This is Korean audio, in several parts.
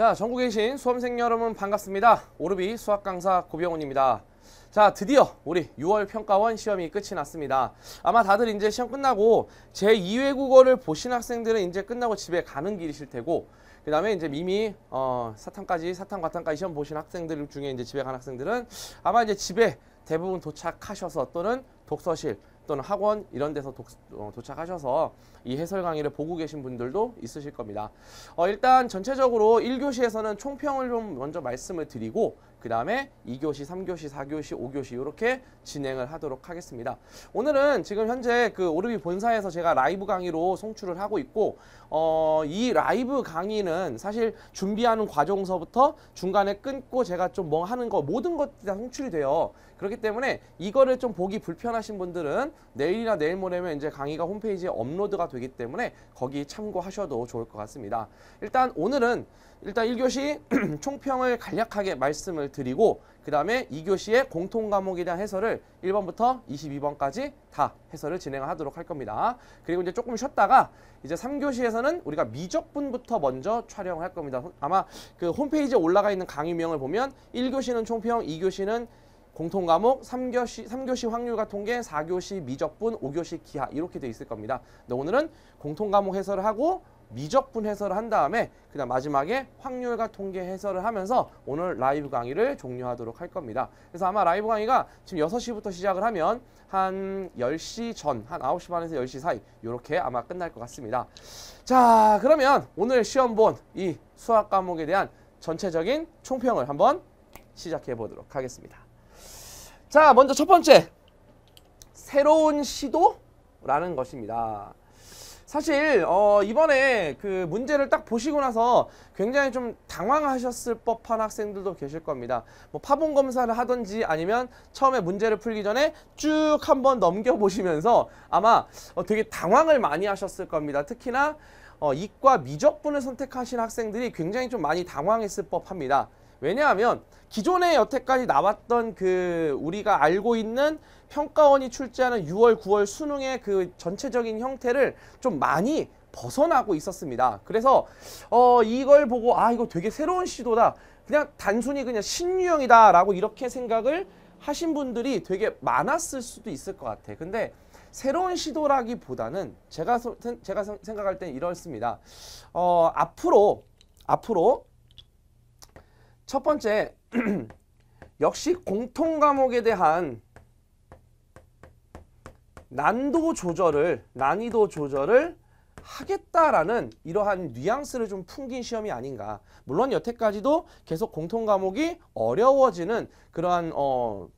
자, 전국에 계신 수험생 여러분 반갑습니다. 오르비 수학 강사 고병훈입니다. 자, 드디어 우리 6월 평가원 시험이 끝이 났습니다. 아마 다들 이제 시험 끝나고 제2외국어를 보신 학생들은 이제 끝나고 집에 가는 길이실 테고 그 다음에 이제 미미 어, 사탐까지 사탐 과탐까지 시험 보신 학생들 중에 이제 집에 간 학생들은 아마 이제 집에 대부분 도착하셔서 또는 독서실 또는 학원 이런 데서 독, 어, 도착하셔서 이 해설 강의를 보고 계신 분들도 있으실 겁니다. 어, 일단 전체적으로 1교시에서는 총평을 좀 먼저 말씀을 드리고 그 다음에 2교시, 3교시, 4교시, 5교시 이렇게 진행을 하도록 하겠습니다. 오늘은 지금 현재 그 오르비 본사에서 제가 라이브 강의로 송출을 하고 있고 어, 이 라이브 강의는 사실 준비하는 과정서부터 중간에 끊고 제가 좀 뭐 하는 거 모든 것들이 다 송출이 돼요. 그렇기 때문에 이거를 좀 보기 불편하신 분들은 내일이나 내일 모레면 이제 강의가 홈페이지에 업로드가 되기 때문에 거기 참고하셔도 좋을 것 같습니다. 일단 오늘은 일단 1교시 총평을 간략하게 말씀을 드리고 그 다음에 2교시의 공통 과목에 대한 해설을 1번부터 22번까지 다 해설을 진행하도록 할 겁니다. 그리고 이제 조금 쉬었다가 이제 3교시에서는 우리가 미적분부터 먼저 촬영을 할 겁니다. 아마 그 홈페이지에 올라가 있는 강의명을 보면 1교시는 총평, 2교시는 공통 과목 3교시, 3교시 확률과 통계, 4교시 미적분, 5교시 기하 이렇게 돼 있을 겁니다. 근 오늘은 공통 과목 해설을 하고 미적분 해설을 한 다음에 그다음 마지막에 확률과 통계 해설을 하면서 오늘 라이브 강의를 종료하도록 할 겁니다. 그래서 아마 라이브 강의가 지금 6시부터 시작을 하면 한 10시 전, 한 9시 반에서 10시 사이 이렇게 아마 끝날 것 같습니다. 자, 그러면 오늘 시험 본 이 수학 과목에 대한 전체적인 총평을 한번 시작해 보도록 하겠습니다. 자, 먼저 첫 번째 새로운 시도라는 것입니다. 사실 어 이번에 그 문제를 딱 보시고 나서 굉장히 좀 당황하셨을 법한 학생들도 계실 겁니다. 뭐 파본 검사를 하든지 아니면 처음에 문제를 풀기 전에 쭉 한 번 넘겨보시면서 아마 어 되게 당황을 많이 하셨을 겁니다. 특히나 어 이과 미적분을 선택하신 학생들이 굉장히 좀 많이 당황했을 법합니다. 왜냐하면 기존에 여태까지 나왔던 그 우리가 알고 있는 평가원이 출제하는 6월, 9월 수능의 그 전체적인 형태를 좀 많이 벗어나고 있었습니다. 그래서 어 이걸 보고 아 이거 되게 새로운 시도다. 그냥 단순히 그냥 신유형이다라고 이렇게 생각을 하신 분들이 되게 많았을 수도 있을 것 같아. 근데 새로운 시도라기보다는 제가 제가 생각할 땐 이렇습니다. 어 앞으로 앞으로 첫 번째 역시 공통 과목에 대한 난도 조절을 난이도 조절을 하겠다라는 이러한 뉘앙스를 좀 풍긴 시험이 아닌가 물론 여태까지도 계속 공통 과목이 어려워지는 그러한 어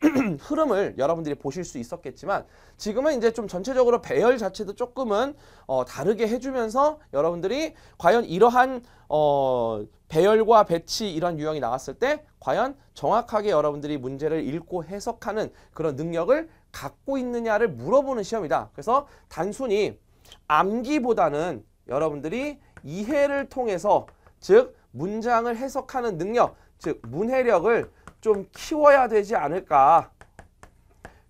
흐름을 여러분들이 보실 수 있었겠지만 지금은 이제 좀 전체적으로 배열 자체도 조금은 어, 다르게 해주면서 여러분들이 과연 이러한 어, 배열과 배치 이런 유형이 나왔을 때 과연 정확하게 여러분들이 문제를 읽고 해석하는 그런 능력을 갖고 있느냐를 물어보는 시험이다. 그래서 단순히 암기보다는 여러분들이 이해를 통해서 즉 문장을 해석하는 능력 즉 문해력을 좀 키워야 되지 않을까.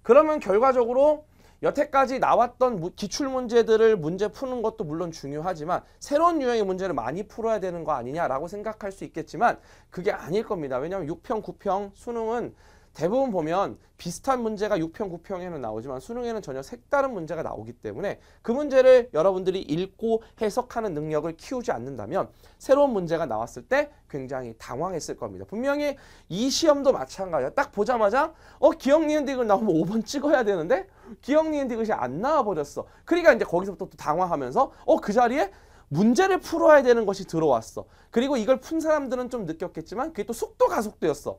그러면 결과적으로 여태까지 나왔던 기출 문제들을 문제 푸는 것도 물론 중요하지만 새로운 유형의 문제를 많이 풀어야 되는 거 아니냐라고 생각할 수 있겠지만 그게 아닐 겁니다. 왜냐하면 6평, 9평 수능은 대부분 보면 비슷한 문제가 6평, 9평에는 나오지만 수능에는 전혀 색다른 문제가 나오기 때문에 그 문제를 여러분들이 읽고 해석하는 능력을 키우지 않는다면 새로운 문제가 나왔을 때 굉장히 당황했을 겁니다. 분명히 이 시험도 마찬가지야. 딱 보자마자 어 기억 니은 디귿 나오면 5번 찍어야 되는데 기억 니은 디귿이 안 나와버렸어. 그러니까 이제 거기서부터 또 당황하면서 어 그 자리에 문제를 풀어야 되는 것이 들어왔어. 그리고 이걸 푼 사람들은 좀 느꼈겠지만 그게 또 속도 가속되었어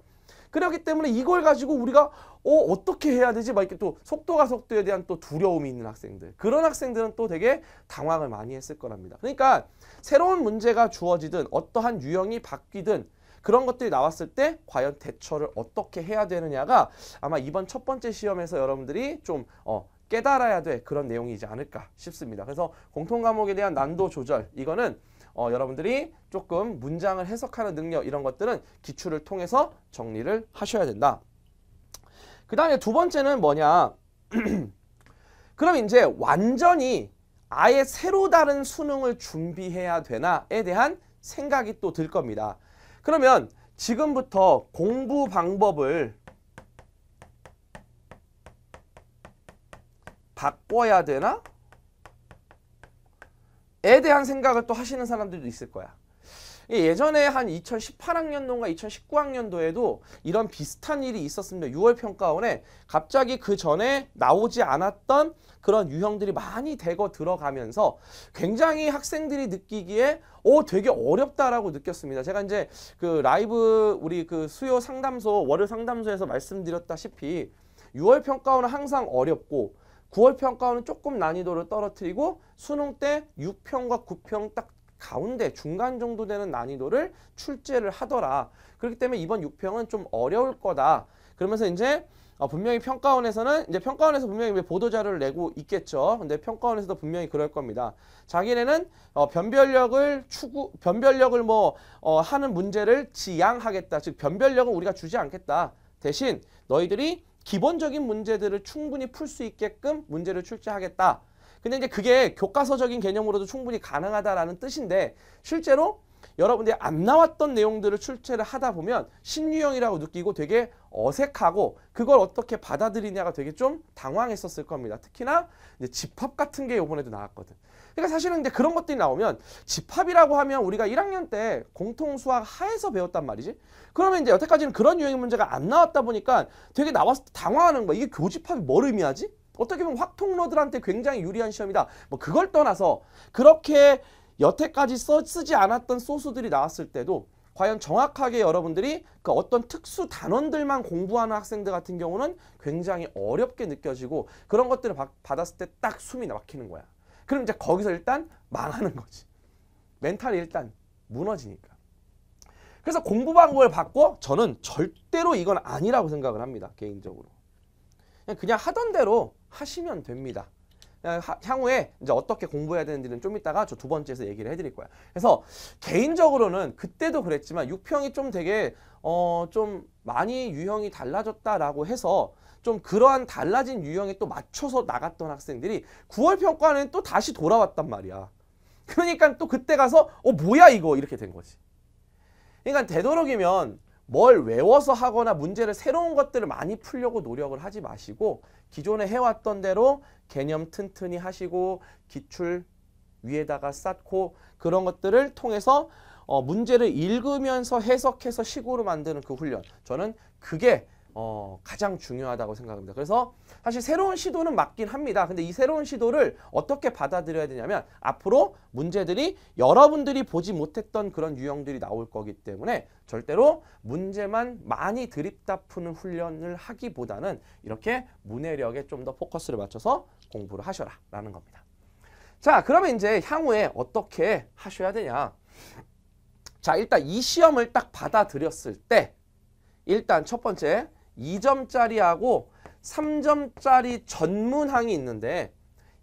그렇기 때문에 이걸 가지고 우리가 어 어떻게 해야 되지? 막 이렇게 또 속도가 속도에 대한 또 두려움이 있는 학생들 그런 학생들은 또 되게 당황을 많이 했을 거랍니다. 그러니까 새로운 문제가 주어지든 어떠한 유형이 바뀌든 그런 것들이 나왔을 때 과연 대처를 어떻게 해야 되느냐가 아마 이번 첫 번째 시험에서 여러분들이 좀 어, 깨달아야 될 그런 내용이지 않을까 싶습니다. 그래서 공통 과목에 대한 난도 조절 이거는 어, 여러분들이 조금 문장을 해석하는 능력 이런 것들은 기출을 통해서 정리를 하셔야 된다. 그 다음에 두 번째는 뭐냐. 그럼 이제 완전히 아예 새로 다른 수능을 준비해야 되나에 대한 생각이 또 들 겁니다. 그러면 지금부터 공부 방법을 바꿔야 되나? 에 대한 생각을 또 하시는 사람들도 있을 거야. 예전에 한 2018학년도인가 2019학년도에도 이런 비슷한 일이 있었습니다. 6월 평가원에 갑자기 그 전에 나오지 않았던 그런 유형들이 많이 대거 들어가면서 굉장히 학생들이 느끼기에 오 어, 되게 어렵다라고 느꼈습니다. 제가 이제 그 라이브 우리 그 수요 상담소 월요 상담소에서 말씀드렸다시피 6월 평가원은 항상 어렵고 9월 평가원은 조금 난이도를 떨어뜨리고 수능 때 6평과 9평 딱 가운데 중간 정도 되는 난이도를 출제를 하더라. 그렇기 때문에 이번 6평은 좀 어려울 거다. 그러면서 이제 어, 분명히 평가원에서는 이제 평가원에서 분명히 보도 자료를 내고 있겠죠. 근데 평가원에서도 분명히 그럴 겁니다. 자기네는 어, 변별력을 추구 변별력을 뭐 어, 하는 문제를 지양하겠다. 즉 변별력은 우리가 주지 않겠다. 대신 너희들이 기본적인 문제들을 충분히 풀 수 있게끔 문제를 출제하겠다. 근데 이제 그게 교과서적인 개념으로도 충분히 가능하다라는 뜻인데 실제로 여러분들이 안 나왔던 내용들을 출제를 하다 보면 신유형이라고 느끼고 되게 어색하고 그걸 어떻게 받아들이냐가 되게 좀 당황했었을 겁니다. 특히나 이제 집합 같은 게 이번에도 나왔거든. 그러니까 사실은 근데 그런 것들이 나오면 집합이라고 하면 우리가 1학년 때 공통수학 하에서 배웠단 말이지. 그러면 이제 여태까지는 그런 유형 문제가 안 나왔다 보니까 되게 나왔을 때 당황하는 거야. 이게 교집합이 뭘 의미하지? 어떻게 보면 확통러들한테 굉장히 유리한 시험이다. 뭐 그걸 떠나서 그렇게 여태까지 써, 쓰지 않았던 소수들이 나왔을 때도 과연 정확하게 여러분들이 그 어떤 특수 단원들만 공부하는 학생들 같은 경우는 굉장히 어렵게 느껴지고 그런 것들을 받았을 때 딱 숨이 막히는 거야. 그럼 이제 거기서 일단 망하는 거지. 멘탈이 일단 무너지니까. 그래서 공부 방법을 바꿔 저는 절대로 이건 아니라고 생각을 합니다. 개인적으로. 그냥, 그냥 하던 대로 하시면 됩니다. 향후에 이제 어떻게 공부해야 되는지는 좀 이따가 저 두 번째에서 얘기를 해드릴 거야 그래서 개인적으로는 그때도 그랬지만 육평이 좀 되게 어 좀 많이 유형이 달라졌다라고 해서 좀 그러한 달라진 유형에 또 맞춰서 나갔던 학생들이 9월 평가는 또 다시 돌아왔단 말이야. 그러니까 또 그때 가서 어 뭐야 이거 이렇게 된 거지. 그러니까 되도록이면 뭘 외워서 하거나 문제를 새로운 것들을 많이 풀려고 노력을 하지 마시고 기존에 해왔던 대로 개념 튼튼히 하시고 기출 위에다가 쌓고 그런 것들을 통해서 어, 문제를 읽으면서 해석해서 식으로 만드는 그 훈련 저는 그게 어, 가장 중요하다고 생각합니다. 그래서 사실 새로운 시도는 맞긴 합니다. 근데 이 새로운 시도를 어떻게 받아들여야 되냐면 앞으로 문제들이 여러분들이 보지 못했던 그런 유형들이 나올 거기 때문에 절대로 문제만 많이 들입다 푸는 훈련을 하기보다는 이렇게 문해력에 좀 더 포커스를 맞춰서 공부를 하셔라 라는 겁니다. 자 그러면 이제 향후에 어떻게 하셔야 되냐 자 일단 이 시험을 딱 받아들였을 때 일단 첫 번째 2점짜리하고 3점짜리 전문항이 있는데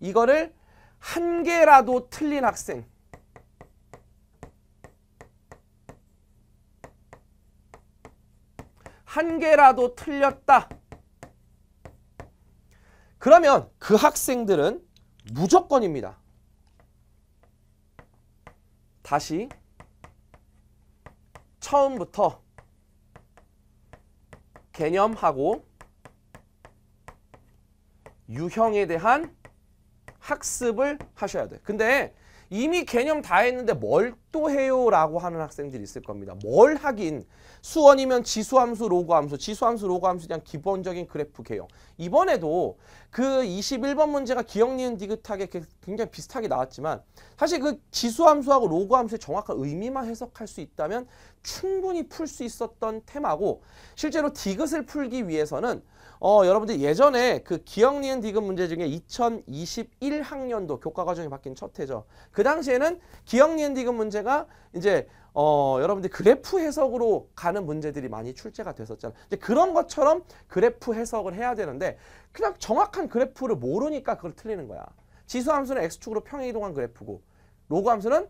이거를 한 개라도 틀린 학생 한 개라도 틀렸다. 그러면 그 학생들은 무조건입니다. 다시 처음부터 개념하고 유형에 대한 학습을 하셔야 돼. 근데 이미 개념 다 했는데 뭘 또 해요? 라고 하는 학생들이 있을 겁니다. 뭘 하긴 수원이면 지수함수, 로그함수, 지수함수, 로그함수 그냥 기본적인 그래프 개형. 이번에도 그 21번 문제가 기억 니은 디귿하게 굉장히 비슷하게 나왔지만 사실 그 지수함수하고 로그함수의 정확한 의미만 해석할 수 있다면 충분히 풀 수 있었던 테마고 실제로 디귿을 풀기 위해서는 어, 여러분들 예전에 그 기억 니은 디귿 문제 중에 2021학년도 교과 과정이 바뀐 첫 해죠. 그 당시에는 기억 니은 디귿 문제가 이제 어, 여러분들 그래프 해석으로 가는 문제들이 많이 출제가 됐었잖아요. 이제 그런 것처럼 그래프 해석을 해야 되는데 그냥 정확한 그래프를 모르니까 그걸 틀리는 거야. 지수 함수는 x축으로 평행 이동한 그래프고 로그 함수는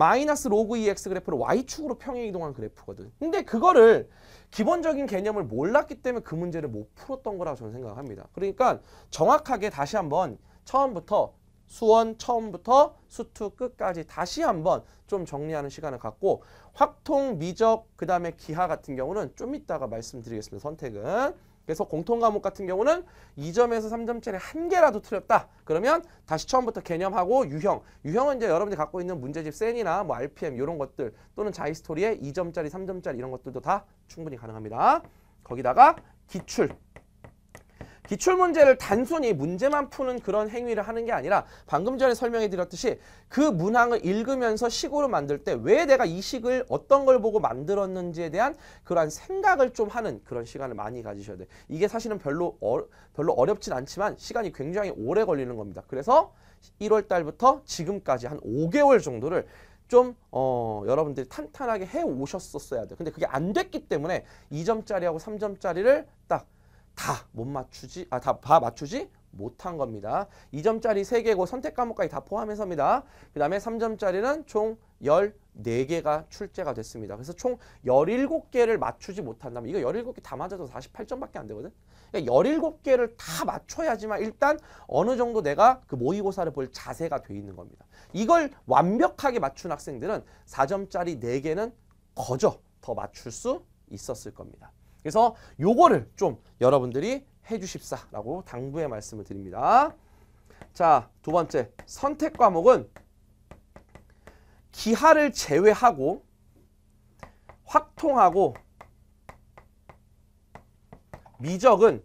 마이너스 로그 EX 그래프를 Y축으로 평행 이동한 그래프거든. 근데 그거를 기본적인 개념을 몰랐기 때문에 그 문제를 못 풀었던 거라고 저는 생각합니다. 그러니까 정확하게 다시 한번 처음부터 수원 처음부터 수투 끝까지 다시 한번 좀 정리하는 시간을 갖고 확통, 미적, 그 다음에 기하 같은 경우는 좀 이따가 말씀드리겠습니다. 선택은. 그래서 공통 과목 같은 경우는 2점에서 3점짜리 한 개라도 틀렸다. 그러면 다시 처음부터 개념하고 유형. 유형은 이제 여러분들이 갖고 있는 문제집 센이나 뭐 RPM 이런 것들 또는 자이스토리의 2점짜리, 3점짜리 이런 것들도 다 충분히 가능합니다. 거기다가 기출. 기출문제를 단순히 문제만 푸는 그런 행위를 하는 게 아니라 방금 전에 설명해 드렸듯이 그 문항을 읽으면서 식으로 만들 때 왜 내가 이 식을 어떤 걸 보고 만들었는지에 대한 그러한 생각을 좀 하는 그런 시간을 많이 가지셔야 돼요. 이게 사실은 별로, 어, 별로 어렵진 않지만 시간이 굉장히 오래 걸리는 겁니다. 그래서 1월 달부터 지금까지 한 5개월 정도를 좀 어, 여러분들이 탄탄하게 해 오셨었어야 돼요. 근데 그게 안 됐기 때문에 2점짜리하고 3점짜리를 딱 다못 맞추지 아다 맞추지 못한 겁니다. 2점짜리 3개고 선택 과목까지 다 포함해서입니다. 그 다음에 3점짜리는 총 14개가 출제가 됐습니다. 그래서 총 17개를 맞추지 못한다면 이거 17개 다 맞아도 48점밖에 안 되거든. 그러니까 17개를 다 맞춰야지만 일단 어느 정도 내가 그 모의고사를 볼 자세가 돼 있는 겁니다. 이걸 완벽하게 맞춘 학생들은 4점짜리 4개는 거저 더 맞출 수 있었을 겁니다. 그래서 요거를 좀 여러분들이 해주십사라고 당부의 말씀을 드립니다. 자, 두 번째 선택 과목은 기하를 제외하고 확통하고 미적은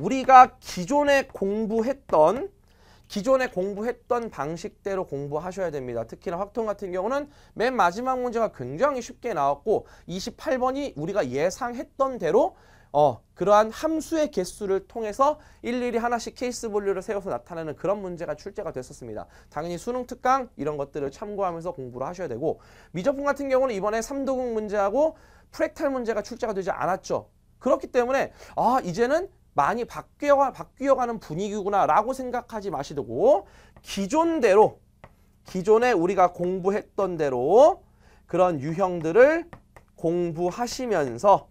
우리가 기존에 공부했던 기존에 공부했던 방식대로 공부하셔야 됩니다. 특히나 확통 같은 경우는 맨 마지막 문제가 굉장히 쉽게 나왔고 28번이 우리가 예상했던 대로 어, 그러한 함수의 개수를 통해서 일일이 하나씩 케이스 분류를 세워서 나타내는 그런 문제가 출제가 됐었습니다. 당연히 수능 특강 이런 것들을 참고하면서 공부를 하셔야 되고 미적분 같은 경우는 이번에 삼도국 문제하고 프랙탈 문제가 출제가 되지 않았죠. 그렇기 때문에 아 이제는 많이 바뀌어, 바뀌어가는 분위기구나라고 생각하지 마시고 기존대로 기존에 우리가 공부했던 대로 그런 유형들을 공부하시면서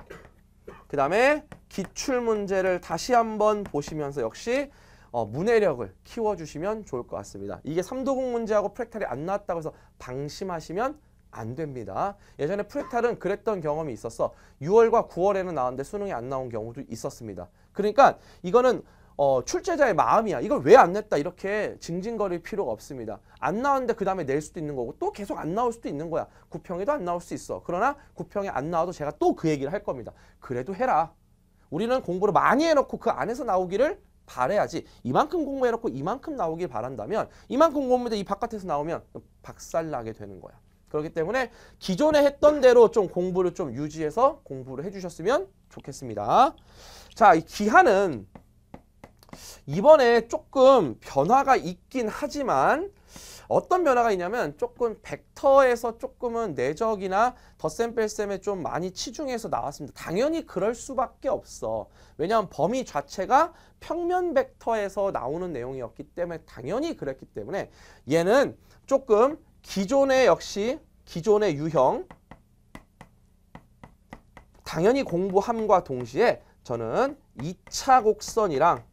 그 다음에 기출문제를 다시 한번 보시면서 역시 어, 문해력을 키워주시면 좋을 것 같습니다. 이게 삼도국 문제하고 프랙탈이 안 나왔다고 해서 방심하시면 안 됩니다. 예전에 프랙탈은 그랬던 경험이 있었어. 6월과 9월에는 나왔는데 수능이 안 나온 경우도 있었습니다. 그러니까 이거는 어, 출제자의 마음이야. 이걸 왜 안 냈다 이렇게 징징거릴 필요가 없습니다. 안 나왔는데 그 다음에 낼 수도 있는 거고 또 계속 안 나올 수도 있는 거야. 구평에도 안 나올 수 있어. 그러나 구평에 안 나와도 제가 또 그 얘기를 할 겁니다. 그래도 해라. 우리는 공부를 많이 해놓고 그 안에서 나오기를 바래야지 이만큼 공부해놓고 이만큼 나오길 바란다면 이만큼 공부했는이 바깥에서 나오면 박살나게 되는 거야. 그렇기 때문에 기존에 했던 대로 좀 공부를 좀 유지해서 공부를 해주셨으면 좋겠습니다. 자, 이 기한은 이번에 조금 변화가 있긴 하지만 어떤 변화가 있냐면 조금 벡터에서 조금은 내적이나 덧셈 뺄셈에 좀 많이 치중해서 나왔습니다. 당연히 그럴 수밖에 없어. 왜냐하면 범위 자체가 평면 벡터에서 나오는 내용이었기 때문에 당연히 그랬기 때문에 얘는 조금 기존에 역시 기존의 유형 당연히 공부함과 동시에 저는 2차 곡선이랑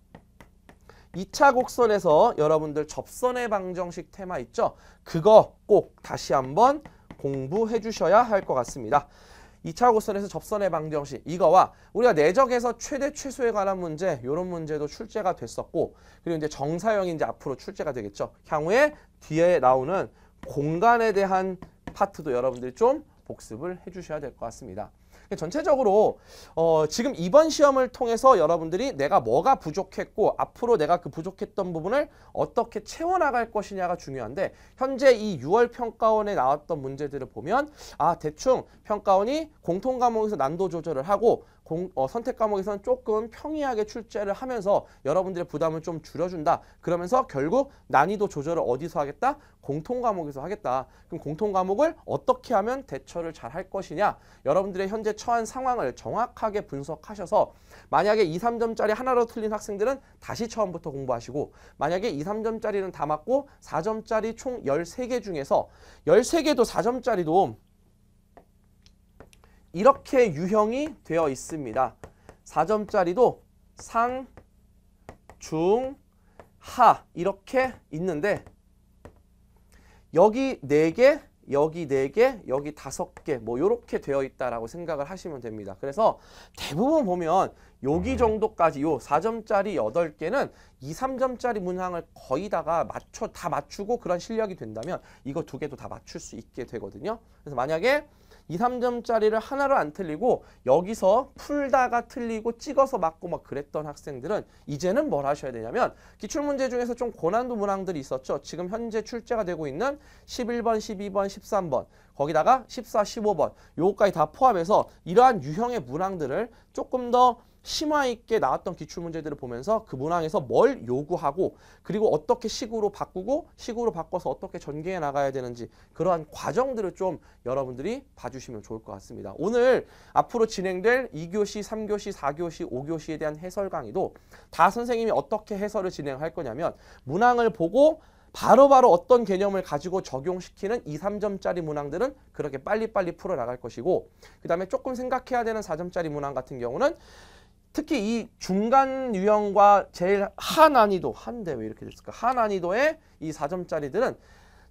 2차 곡선에서 여러분들 접선의 방정식 테마 있죠? 그거 꼭 다시 한번 공부해 주셔야 할 것 같습니다. 2차 곡선에서 접선의 방정식 이거와 우리가 내적에서 최대 최소에 관한 문제 이런 문제도 출제가 됐었고 그리고 이제 정사형이 이제 앞으로 출제가 되겠죠. 향후에 뒤에 나오는 공간에 대한 파트도 여러분들이 좀 복습을 해주셔야 될 것 같습니다. 그러니까 전체적으로 어, 지금 이번 시험을 통해서 여러분들이 내가 뭐가 부족했고 앞으로 내가 그 부족했던 부분을 어떻게 채워나갈 것이냐가 중요한데 현재 이 6월 평가원에 나왔던 문제들을 보면 아 대충 평가원이 공통 과목에서 난도 조절을 하고 공, 어, 선택 과목에서는 조금 평이하게 출제를 하면서 여러분들의 부담을 좀 줄여준다. 그러면서 결국 난이도 조절을 어디서 하겠다? 공통 과목에서 하겠다. 그럼 공통 과목을 어떻게 하면 대처를 잘 할 것이냐? 여러분들의 현재 처한 상황을 정확하게 분석하셔서 만약에 2, 3점짜리 하나로 틀린 학생들은 다시 처음부터 공부하시고 만약에 2, 3점짜리는 다 맞고 4점짜리 총 13개 중에서 13개도 4점짜리도 이렇게 유형이 되어 있습니다. 4점짜리도 상, 중, 하 이렇게 있는데 여기 4개, 여기 4개, 여기 5개 뭐 이렇게 되어 있다라고 생각을 하시면 됩니다. 그래서 대부분 보면 여기 네. 정도까지 요 4점짜리 8개는 2, 3점짜리 문항을 거의 다가 맞춰 다 맞추고 그런 실력이 된다면 이거 두 개도 다 맞출 수 있게 되거든요. 그래서 만약에 이 삼점짜리를 하나로 안 틀리고 여기서 풀다가 틀리고 찍어서 맞고 막 그랬던 학생들은 이제는 뭘 하셔야 되냐면 기출문제 중에서 좀 고난도 문항들이 있었죠. 지금 현재 출제가 되고 있는 11번, 12번, 13번 거기다가 14, 15번 요거까지 다 포함해서 이러한 유형의 문항들을 조금 더 심화 있게 나왔던 기출 문제들을 보면서 그 문항에서 뭘 요구하고 그리고 어떻게 식으로 바꾸고 식으로 바꿔서 어떻게 전개해 나가야 되는지 그러한 과정들을 좀 여러분들이 봐주시면 좋을 것 같습니다. 오늘 앞으로 진행될 2교시, 3교시, 4교시, 5교시에 대한 해설 강의도 다 선생님이 어떻게 해설을 진행할 거냐면 문항을 보고 바로바로 바로 어떤 개념을 가지고 적용시키는 2, 3점짜리 문항들은 그렇게 빨리빨리 풀어나갈 것이고 그 다음에 조금 생각해야 되는 4점짜리 문항 같은 경우는 특히 이 중간 유형과 제일 하난이도 한데 왜 이렇게 됐을까? 하난이도의 이 4점짜리들은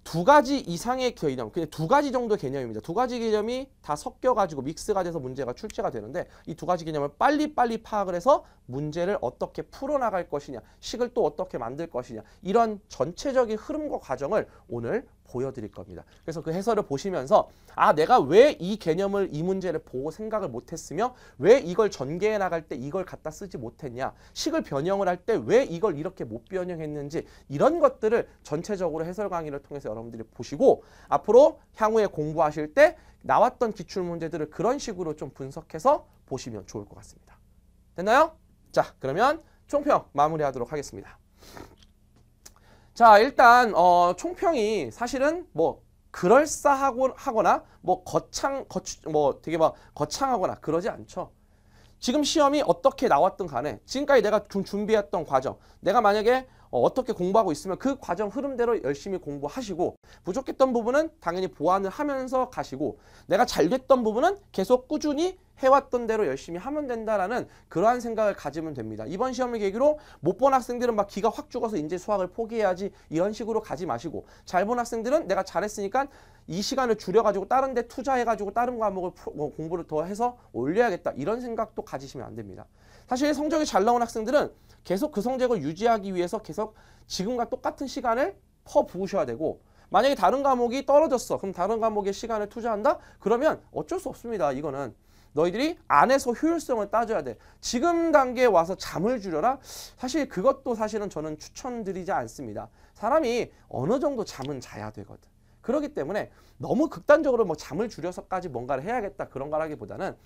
두 가지 이상의 개념, 그냥 두 가지 정도 개념입니다. 두 가지 개념이 다 섞여가지고 믹스가 돼서 문제가 출제가 되는데 이 두 가지 개념을 빨리빨리 파악을 해서 문제를 어떻게 풀어나갈 것이냐, 식을 또 어떻게 만들 것이냐 이런 전체적인 흐름과 과정을 오늘 보여드릴 겁니다. 그래서 그 해설을 보시면서 아 내가 왜 이 개념을 이 문제를 보고 생각을 못했으며 왜 이걸 전개해 나갈 때 이걸 갖다 쓰지 못했냐 식을 변형을 할 때 왜 이걸 이렇게 못 변형했는지 이런 것들을 전체적으로 해설 강의를 통해서 여러분들이 보시고 앞으로 향후에 공부하실 때 나왔던 기출 문제들을 그런 식으로 좀 분석해서 보시면 좋을 것 같습니다. 됐나요? 자 그러면 총평 마무리하도록 하겠습니다. 자 일단 어, 총평이 사실은 뭐 그럴싸하거나 뭐 거창 거추, 뭐 되게 막 거창하거나 그러지 않죠. 지금 시험이 어떻게 나왔든 간에 지금까지 내가 준비했던 과정 내가 만약에 어, 어떻게 공부하고 있으면 그 과정 흐름대로 열심히 공부하시고 부족했던 부분은 당연히 보완을 하면서 가시고 내가 잘 됐던 부분은 계속 꾸준히 해왔던 대로 열심히 하면 된다라는 그러한 생각을 가지면 됩니다. 이번 시험을 계기로 못 본 학생들은 막 기가 확 죽어서 이제 수학을 포기해야지 이런 식으로 가지 마시고 잘 본 학생들은 내가 잘했으니까 이 시간을 줄여가지고 다른 데 투자해가지고 다른 과목을 뭐 공부를 더 해서 올려야겠다 이런 생각도 가지시면 안 됩니다. 사실 성적이 잘 나온 학생들은 계속 그 성적을 유지하기 위해서 계속 지금과 똑같은 시간을 퍼부으셔야 되고 만약에 다른 과목이 떨어졌어. 그럼 다른 과목에 시간을 투자한다? 그러면 어쩔 수 없습니다. 이거는. 너희들이 안에서 효율성을 따져야 돼. 지금 단계에 와서 잠을 줄여라? 사실 그것도 사실은 저는 추천드리지 않습니다. 사람이 어느 정도 잠은 자야 되거든. 그렇기 때문에 너무 극단적으로 뭐 잠을 줄여서까지 뭔가를 해야겠다 그런 거라기보다는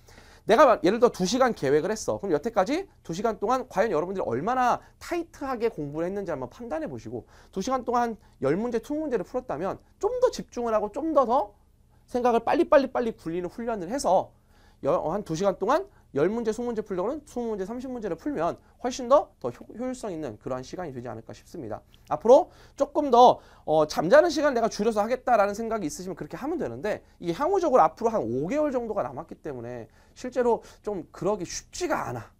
내가 예를 들어 2시간 계획을 했어. 그럼 여태까지 2시간 동안 과연 여러분들이 얼마나 타이트하게 공부를 했는지 한번 판단해 보시고 2시간 동안 1 0문제 20문제를 풀었다면 좀 더 집중을 하고 좀 더더 더 생각을 빨리빨리빨리 굴리는 훈련을 해서 어, 한2시간 동안 10문제, 20문제 풀려고는 20문제, 30문제를 풀면 훨씬 더, 더 효율성 있는 그러한 시간이 되지 않을까 싶습니다. 앞으로 조금 더 어, 잠자는 시간 내가 줄여서 하겠다라는 생각이 있으시면 그렇게 하면 되는데 이게 향후적으로 앞으로 한 5개월 정도가 남았기 때문에 실제로 좀 그러기 쉽지가 않아.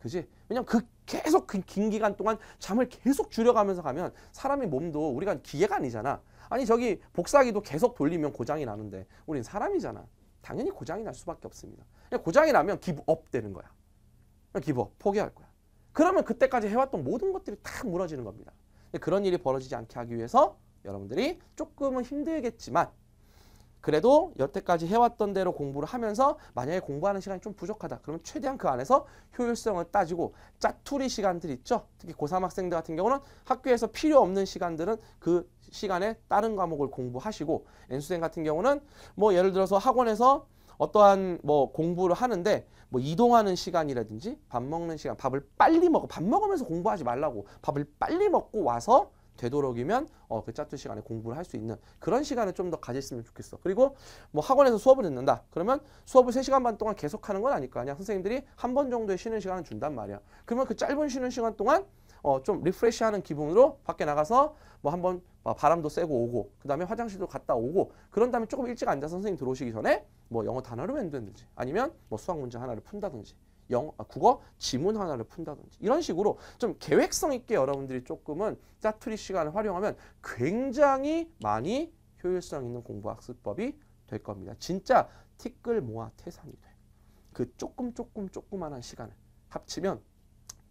그지? 왜냐면 그 계속 그긴 기간 동안 잠을 계속 줄여가면서 가면 사람의 몸도 우리가 기계가 아니잖아. 아니 저기 복사기도 계속 돌리면 고장이 나는데 우린 사람이잖아. 당연히 고장이 날 수밖에 없습니다. 고장이 나면 기부업 되는 거야. 기부업 포기할 거야. 그러면 그때까지 해왔던 모든 것들이 다 무너지는 겁니다. 그런 일이 벌어지지 않게 하기 위해서 여러분들이 조금은 힘들겠지만 그래도 여태까지 해왔던 대로 공부를 하면서 만약에 공부하는 시간이 좀 부족하다. 그러면 최대한 그 안에서 효율성을 따지고 짜투리 시간들 있죠. 특히 고3 학생들 같은 경우는 학교에서 필요 없는 시간들은 그 시간에 다른 과목을 공부하시고 n 수생 같은 경우는 뭐 예를 들어서 학원에서 어떠한 뭐 공부를 하는데 뭐 이동하는 시간이라든지 밥 먹는 시간 밥을 빨리 먹어 밥 먹으면서 공부하지 말라고 밥을 빨리 먹고 와서 되도록이면 어, 그 짜투 시간에 공부를 할 수 있는 그런 시간을 좀 더 가졌으면 좋겠어. 그리고 뭐 학원에서 수업을 듣는다. 그러면 수업을 3시간반 동안 계속하는 건 아닐 거 아니야. 선생님들이 한 번 정도의 쉬는 시간을 준단 말이야. 그러면 그 짧은 쉬는 시간 동안 어, 좀리프레쉬하는 기분으로 밖에 나가서 뭐 한번 아, 바람도 쐬고 오고 그 다음에 화장실도 갔다 오고 그런 다음에 조금 일찍 앉아서 선생님 들어오시기 전에 뭐 영어 단어를 만든든지 아니면 뭐 수학 문제 하나를 푼다든지 영, 아, 국어 지문 하나를 푼다든지 이런 식으로 좀 계획성 있게 여러분들이 조금은 짜투리 시간을 활용하면 굉장히 많이 효율성 있는 공부 학습법이 될 겁니다. 진짜 티끌 모아 태산이 돼. 그 조금 조금 조그만한 시간을 합치면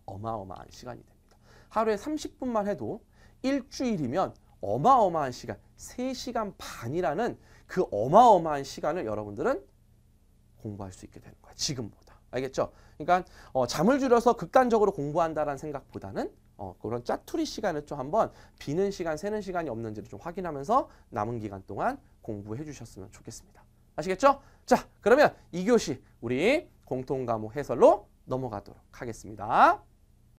어마어마한 시간이 됩니다. 하루에 30분만 해도 일주일이면 어마어마한 시간, 3시간 반이라는 그 어마어마한 시간을 여러분들은 공부할 수 있게 되는 거야. 지금보다. 알겠죠? 그러니까 어, 잠을 줄여서 극단적으로 공부한다라는 생각보다는 어, 그런 짜투리 시간을 좀 한번 비는 시간, 새는 시간이 없는지를 좀 확인하면서 남은 기간 동안 공부해 주셨으면 좋겠습니다. 아시겠죠? 자, 그러면 이교시 우리 공통과목 해설로 넘어가도록 하겠습니다.